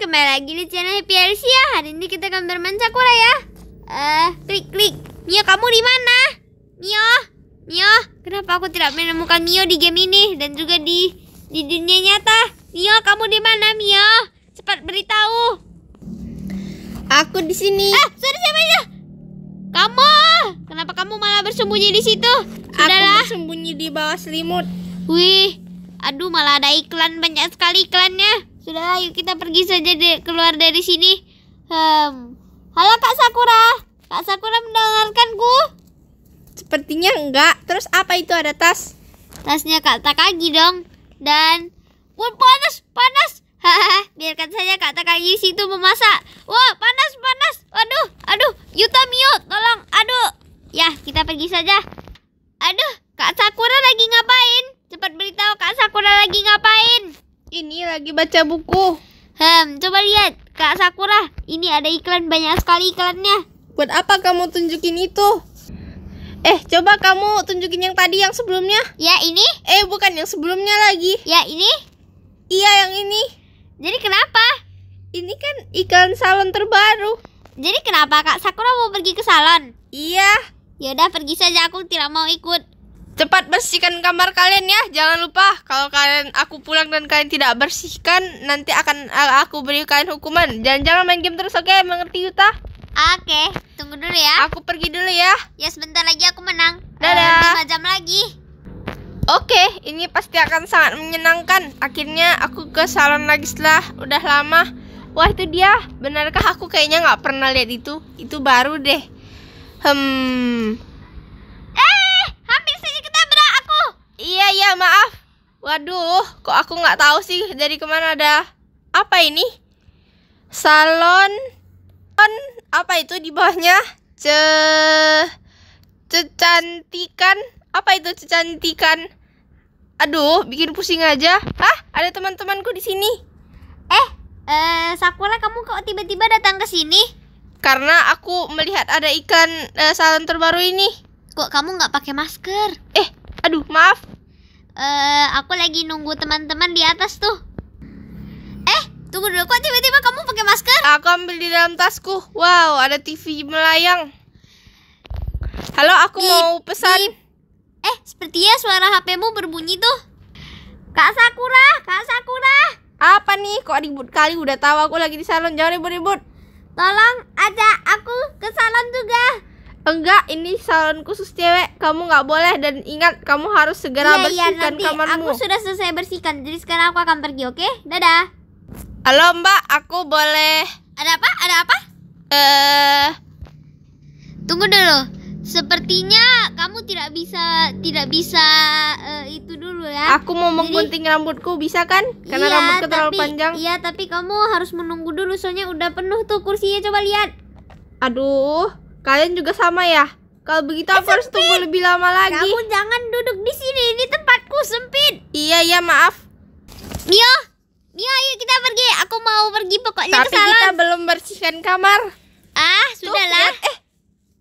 kembali lagi di channel Happy ya Hari ini kita akan bermain Sakura ya. Eh, uh, klik klik. Mio, kamu di mana? Mio, Mio, kenapa aku tidak menemukan Mio di game ini dan juga di di dunia nyata? Mio, kamu di mana, Mio? Cepat beritahu. Aku di sini. Ah, suara siapa itu? Kamu. Kenapa kamu malah bersembunyi di situ? Sudahlah. Aku bersembunyi di bawah selimut. Wih, aduh malah ada iklan banyak sekali iklannya. Sudahlah, yuk kita pergi saja deh, keluar dari sini. Hmm. Halo Kak Sakura. Kak Sakura mendengarkanku? Sepertinya enggak. Terus apa itu ada tas? Tasnya Kak Takagi dong. Dan Wah, panas, panas. biarkan saja Kak Takagi situ memasak. Wah, panas. baca buku. Hmm, coba lihat, Kak Sakura. Ini ada iklan banyak sekali iklannya. Buat apa kamu tunjukin itu? Eh, coba kamu tunjukin yang tadi yang sebelumnya. Ya, ini? Eh, bukan yang sebelumnya lagi. Ya, ini? Iya, yang ini. Jadi kenapa? Ini kan iklan salon terbaru. Jadi kenapa Kak Sakura mau pergi ke salon? Iya. Yaudah pergi saja aku tidak mau ikut. Cepat bersihkan kamar kalian ya. Jangan lupa kalau kalian aku pulang dan kalian tidak bersihkan, nanti akan eh, aku beri kalian hukuman. Jangan-jangan main game terus, oke? Okay? Mengerti Yuta? Oke, tunggu dulu ya. Aku pergi dulu ya. Ya sebentar lagi aku menang. Dadah. Uh, jam lagi. Oke, okay, ini pasti akan sangat menyenangkan. Akhirnya aku ke salon lagi setelah udah lama. Wah itu dia. Benarkah aku kayaknya nggak pernah lihat itu? Itu baru deh. Hmm, Iya iya maaf. Waduh, kok aku nggak tahu sih dari kemana ada apa ini? Salon on apa itu di bawahnya? Ce cecantikan apa itu cecantikan? Aduh, bikin pusing aja. Hah, ada teman-temanku di sini. Eh, eh Sakura kamu kok tiba-tiba datang ke sini? Karena aku melihat ada ikan eh, salon terbaru ini. Kok kamu nggak pakai masker? Eh, aduh, maaf uh, aku lagi nunggu teman-teman di atas tuh. Eh, tunggu dulu kok tiba-tiba kamu pakai masker? Aku ambil di dalam tasku. Wow, ada TV melayang. Halo, aku mau pesan. Eh, sepertinya suara HP-mu berbunyi tuh. Kak Sakura, Kak Sakura. Apa nih? Kok ribut kali udah tahu aku lagi di salon. Jangan ribut-ribut. Tolong ajak aku ke salon juga enggak ini salon khusus cewek kamu nggak boleh dan ingat kamu harus segera iya, iya bersihkan iya, nanti kamarmu aku sudah selesai bersihkan jadi sekarang aku akan pergi oke okay? dadah halo mbak aku boleh ada apa ada apa eh tunggu dulu sepertinya kamu tidak bisa tidak bisa uh, itu dulu ya aku mau menggunting jadi, rambutku bisa kan karena iya, rambutku tapi, terlalu panjang iya tapi kamu harus menunggu dulu soalnya udah penuh tuh kursinya coba lihat aduh Kalian juga sama ya? Kalau begitu aku harus tunggu lebih lama lagi. Kamu ya jangan duduk di sini, ini tempatku sempit. Iya, iya, maaf. Mio, Mio, ayo kita pergi. Aku mau pergi pokoknya Tapi kita belum bersihkan kamar. Ah, sudahlah. Tuh, eh,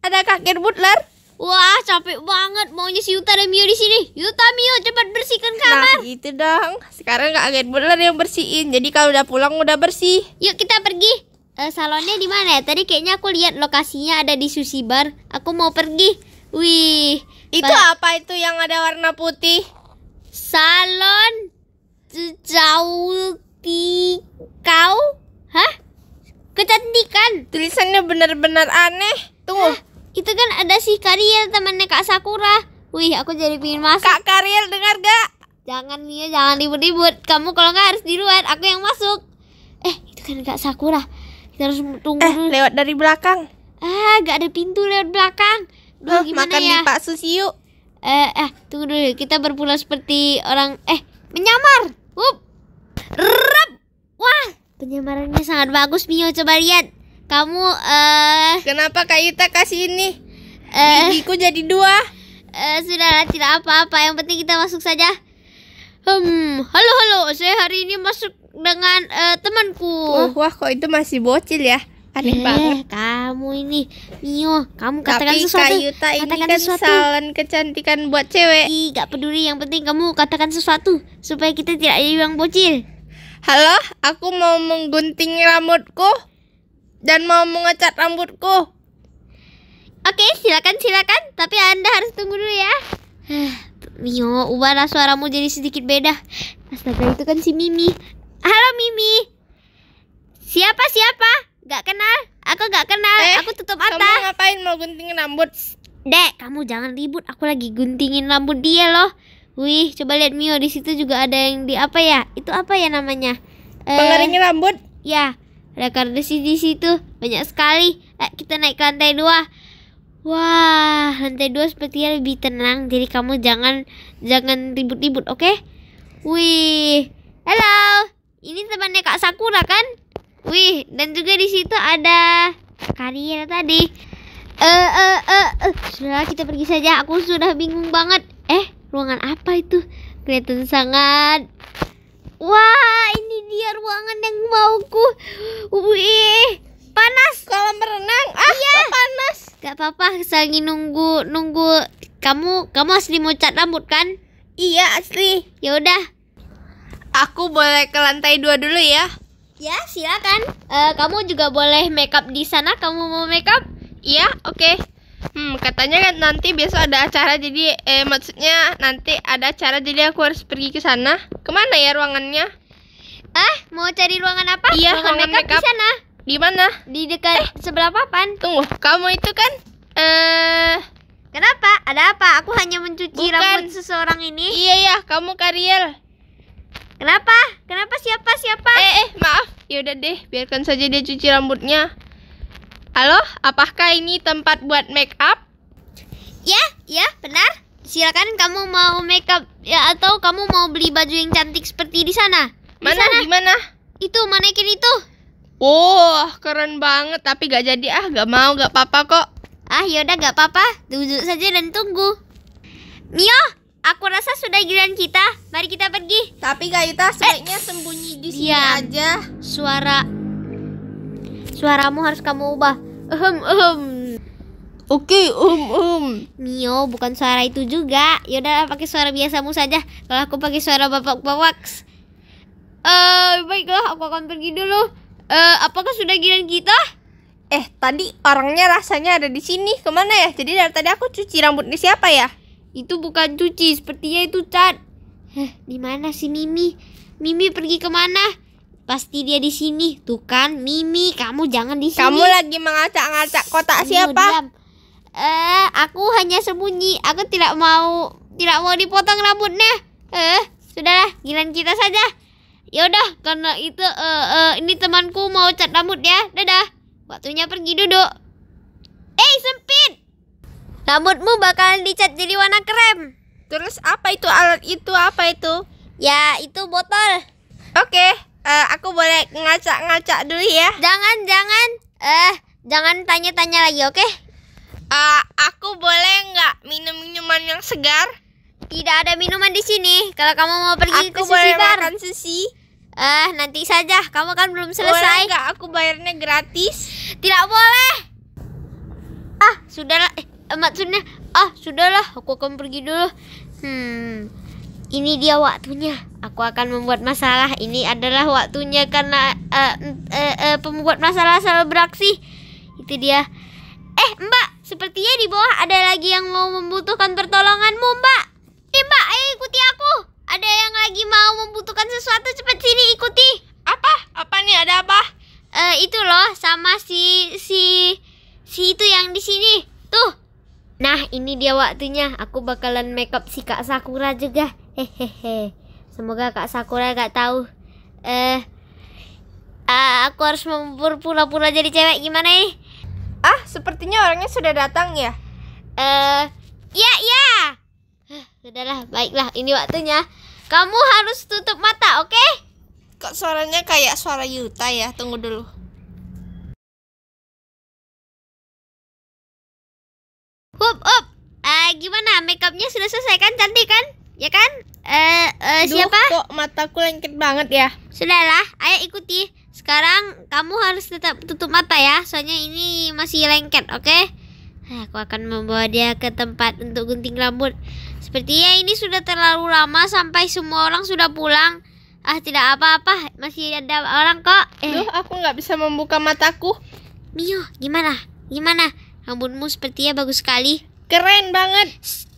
ada kakek butler. Wah, capek banget. Maunya si Yuta dan Mio di sini. Yuta, Mio, cepat bersihkan nah, kamar. Nah, gitu dong. Sekarang kakek butler yang bersihin. Jadi kalau udah pulang udah bersih. Yuk kita pergi uh, salonnya di mana ya? Tadi kayaknya aku lihat lokasinya ada di sushi bar. Aku mau pergi. Wih. Itu apa itu yang ada warna putih? Salon kau Hah? Kecantikan. Tulisannya benar-benar aneh. Tunggu. Hah? Itu kan ada si Kariel temannya Kak Sakura. Wih, aku jadi pingin masuk. Kak Kariel dengar gak? Jangan nih, jangan ribut-ribut. Kamu kalau nggak harus di luar, aku yang masuk. Eh, itu kan Kak Sakura terus tunggu eh, dulu. lewat dari belakang. Ah, gak ada pintu lewat belakang. Duh, oh, gimana makan ya? Makan Pak Susiu. Eh, eh, tunggu dulu. Kita berpura seperti orang eh menyamar. Up. Rup. Wah, penyamarannya sangat bagus, Mio. Coba lihat. Kamu eh uh... Kenapa Kak Yuta kasih ini? Eh, uh... gigiku jadi dua. Eh, uh, sudahlah tidak apa-apa. Yang penting kita masuk saja. Hmm, halo halo. Saya hari ini masuk dengan uh, temanku. Wah, wah, kok itu masih bocil ya? Aneh eh, banget. Kamu ini, Mio, kamu katakan Tapi sesuatu. Tapi Yuta ini katakan kan sesuatu. salon kecantikan buat cewek. Ih, gak peduli. Yang penting kamu katakan sesuatu supaya kita tidak yang bocil. Halo, aku mau menggunting rambutku dan mau mengecat rambutku. Oke, silakan silakan. Tapi anda harus tunggu dulu ya. Mio, ubahlah suaramu jadi sedikit beda. Astaga, itu kan si Mimi. Mimi? Siapa siapa? Gak kenal? Aku gak kenal. Eh, aku tutup mata. Kamu ngapain mau guntingin rambut? Dek, kamu jangan ribut. Aku lagi guntingin rambut dia loh. Wih, coba lihat Mio di situ juga ada yang di apa ya? Itu apa ya namanya? Eh, Pengering eh, rambut? Ya, ada kardus di situ banyak sekali. Eh, kita naik ke lantai dua. Wah, lantai dua sepertinya lebih tenang. Jadi kamu jangan jangan ribut-ribut, oke? okay? Wih, hello. Ini temannya Kak Sakura kan? Wih, dan juga di situ ada Karina tadi. Eh eh eh, eh. sudah kita pergi saja. Aku sudah bingung banget. Eh, ruangan apa itu? Kelihatan sangat Wah, ini dia ruangan yang mauku. Wih, panas. Kalau berenang ah, iya. panas. Gak apa-apa, lagi nunggu nunggu kamu kamu asli mau cat rambut kan? Iya, asli. Ya udah, Aku boleh ke lantai dua dulu ya? Ya, silakan. Uh, kamu juga boleh make up di sana. Kamu mau make up? Iya, oke. Okay. Hmm, katanya kan nanti besok ada acara jadi eh maksudnya nanti ada acara jadi aku harus pergi ke sana. Kemana ya ruangannya? Eh, mau cari ruangan apa? Iya, ruangan, ruangan makeup, makeup di sana. Di mana? Di dekat eh, sebelah papan. Tunggu, kamu itu kan eh Kenapa? Ada apa? Aku hanya mencuci Bukan. rambut seseorang ini. Iya, iya, kamu Kariel. Kenapa? Kenapa siapa siapa? Eh, eh maaf. Yaudah deh, biarkan saja dia cuci rambutnya. Halo, apakah ini tempat buat make up? Ya, ya, benar. Silakan kamu mau make up ya atau kamu mau beli baju yang cantik seperti di sana. Di mana? Di mana? Itu manekin itu. Wah, keren banget. Tapi gak jadi ah, gak mau, gak apa-apa kok. Ah, yaudah gak apa-apa. Duduk saja dan tunggu. Mio, Aku rasa sudah giliran kita. Mari kita pergi. Tapi Gayuta eh. sebaiknya eh. sembunyi di sini Diam. aja. Suara suaramu harus kamu ubah. Ehem ehem. Oke, okay, um um. Mio, bukan suara itu juga. Yaudah, pakai suara biasamu saja. Kalau aku pakai suara bapak bawax. Eh, uh, baiklah, aku akan pergi dulu. Eh, uh, apakah sudah giliran kita? Eh, tadi orangnya rasanya ada di sini. Kemana ya? Jadi dari tadi aku cuci rambut rambutnya siapa ya? Itu bukan cuci, sepertinya itu cat. Heh, di mana sih Mimi? Mimi pergi kemana? Pasti dia di sini. Tuh kan, Mimi, kamu jangan di sini. Kamu lagi mengacak-ngacak kotak siapa? Diam. Eh, aku hanya sembunyi. Aku tidak mau tidak mau dipotong rambutnya. Eh, sudahlah, giliran kita saja. Yaudah karena itu eh, uh, ini temanku mau cat rambut ya. Dadah. Waktunya pergi duduk. Rambutmu bakalan dicat jadi warna krem. Terus apa itu alat itu? Apa itu? Ya, itu botol. Oke, okay, uh, eh, aku boleh ngacak-ngacak dulu ya. Jangan, jangan. Eh, uh, jangan tanya-tanya lagi, oke? Okay? Uh, eh, aku boleh nggak minum minuman yang segar? Tidak ada minuman di sini. Kalau kamu mau pergi aku ke boleh bar. makan sushi. Eh, uh, nanti saja. Kamu kan belum selesai. Boleh nggak aku bayarnya gratis? Tidak boleh. Ah, sudahlah. Eh, Eh, maksudnya ah sudahlah aku akan pergi dulu hmm ini dia waktunya aku akan membuat masalah ini adalah waktunya karena uh, uh, uh, pembuat masalah selalu beraksi itu dia eh mbak sepertinya di bawah ada lagi yang mau membutuhkan pertolonganmu mbak eh mbak ayo ikuti aku ada yang lagi mau membutuhkan sesuatu cepat sini ikuti apa apa nih ada apa uh, itu loh sama si si si itu yang di sini tuh Nah ini dia waktunya Aku bakalan make up si Kak Sakura juga Hehehe Semoga Kak Sakura gak tahu Eh uh, uh, Aku harus berpura-pura jadi cewek Gimana ini? Ah sepertinya orangnya sudah datang ya Eh uh, Ya ya eh, Sudahlah baiklah ini waktunya Kamu harus tutup mata oke okay? Kok suaranya kayak suara Yuta ya Tunggu dulu Up up. Uh, gimana? Makeupnya sudah selesai kan? Cantik kan? Ya kan? Eh, uh, uh, siapa? Duh, kok mataku lengket banget ya. Sudahlah, ayo ikuti. Sekarang kamu harus tetap tutup mata ya, soalnya ini masih lengket, oke? Okay? Eh, aku akan membawa dia ke tempat untuk gunting rambut. Sepertinya ini sudah terlalu lama sampai semua orang sudah pulang. Ah, tidak apa-apa, masih ada orang kok. Eh. Duh, aku nggak bisa membuka mataku. Mio, gimana? Gimana? Rambutmu sepertinya bagus sekali. Keren banget.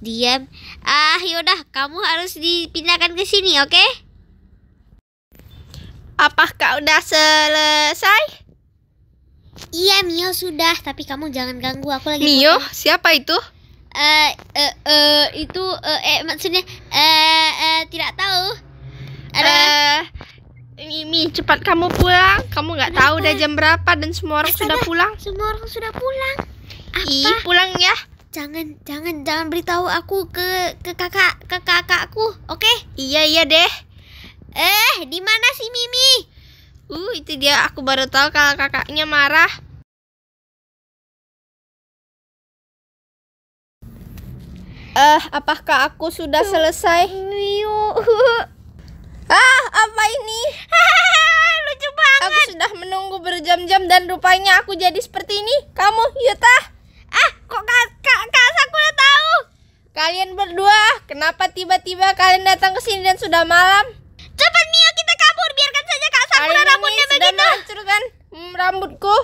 diam. Ah, yaudah, kamu harus dipindahkan ke sini, oke? Okay? Apakah udah selesai? Iya, Mio sudah, tapi kamu jangan ganggu aku lagi. Mio, potong. siapa itu? Eh, eh, uh, itu uh, eh maksudnya eh uh, tidak tahu. Ada Mimi, cepat kamu pulang. Kamu nggak tahu udah jam berapa dan semua orang Astaga, sudah pulang. Semua orang sudah pulang. Apa? Ih, pulang ya. Jangan, jangan, jangan beritahu aku ke ke kakak ke kakakku, oke? Okay? Iya iya deh. Eh, di mana si Mimi? Uh, itu dia aku baru tahu kalau kakaknya marah. Eh, apakah aku sudah selesai? Miu. Ah, apa ini? Lucu banget. Aku sudah menunggu berjam-jam dan rupanya aku jadi seperti ini. Kamu, Yuta. Iya Kok kak, kak, kak Sakura tahu? Kalian berdua, kenapa tiba-tiba kalian datang ke sini dan sudah malam? Cepat Mio, kita kabur. Biarkan saja Kak Sakura kalian rambutnya ini begitu. Sudah menghancurkan mm, rambutku.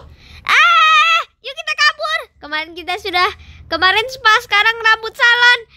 Ah, yuk kita kabur. Kemarin kita sudah kemarin spa, sekarang rambut salon.